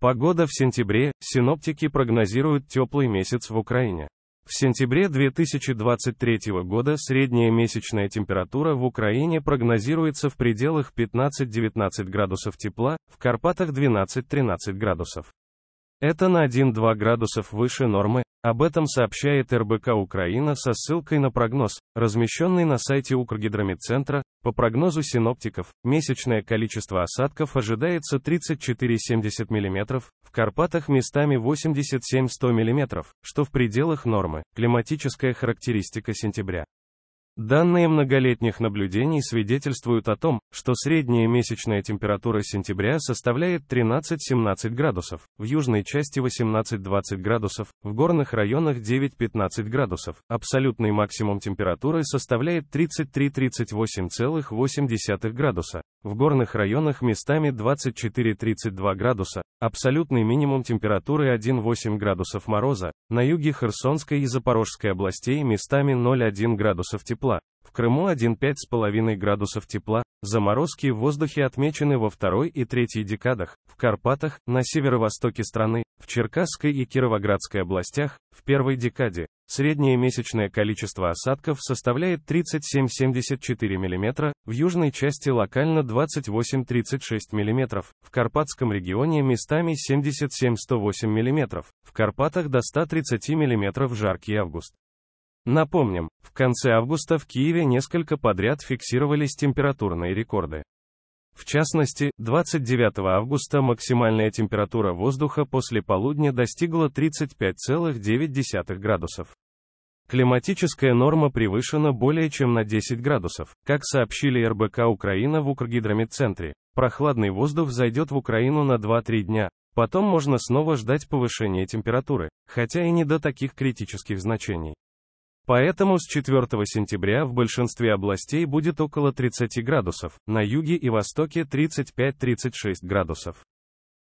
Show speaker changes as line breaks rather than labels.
Погода в сентябре, синоптики прогнозируют теплый месяц в Украине. В сентябре 2023 года средняя месячная температура в Украине прогнозируется в пределах 15-19 градусов тепла, в Карпатах 12-13 градусов. Это на 1-2 градусов выше нормы, об этом сообщает РБК Украина со ссылкой на прогноз, размещенный на сайте Укргидромедцентра. По прогнозу синоптиков, месячное количество осадков ожидается 34-70 мм, в Карпатах местами 87-100 мм, что в пределах нормы, климатическая характеристика сентября. Данные многолетних наблюдений свидетельствуют о том, что средняя месячная температура сентября составляет 13-17 градусов, в южной части 18-20 градусов, в горных районах 9-15 градусов. Абсолютный максимум температуры составляет 33-38,8 градуса. В горных районах местами 24-32 градуса, абсолютный минимум температуры 1,8 градусов мороза, на юге Херсонской и Запорожской областей местами 0,1 градусов тепла, в Крыму 1,5,5 градусов тепла, заморозки в воздухе отмечены во второй и третьей декадах, в Карпатах, на северо-востоке страны, в Черкасской и Кировоградской областях, в первой декаде, Среднее месячное количество осадков составляет 37,74 мм, в южной части локально 28-36 мм, в Карпатском регионе местами 77-108 мм, в Карпатах до 130 мм в жаркий август. Напомним, в конце августа в Киеве несколько подряд фиксировались температурные рекорды. В частности, 29 августа максимальная температура воздуха после полудня достигла 35,9 градусов. Климатическая норма превышена более чем на 10 градусов. Как сообщили РБК Украина в Укргидрометцентре. прохладный воздух зайдет в Украину на 2-3 дня. Потом можно снова ждать повышения температуры, хотя и не до таких критических значений. Поэтому с 4 сентября в большинстве областей будет около 30 градусов, на юге и востоке 35-36 градусов.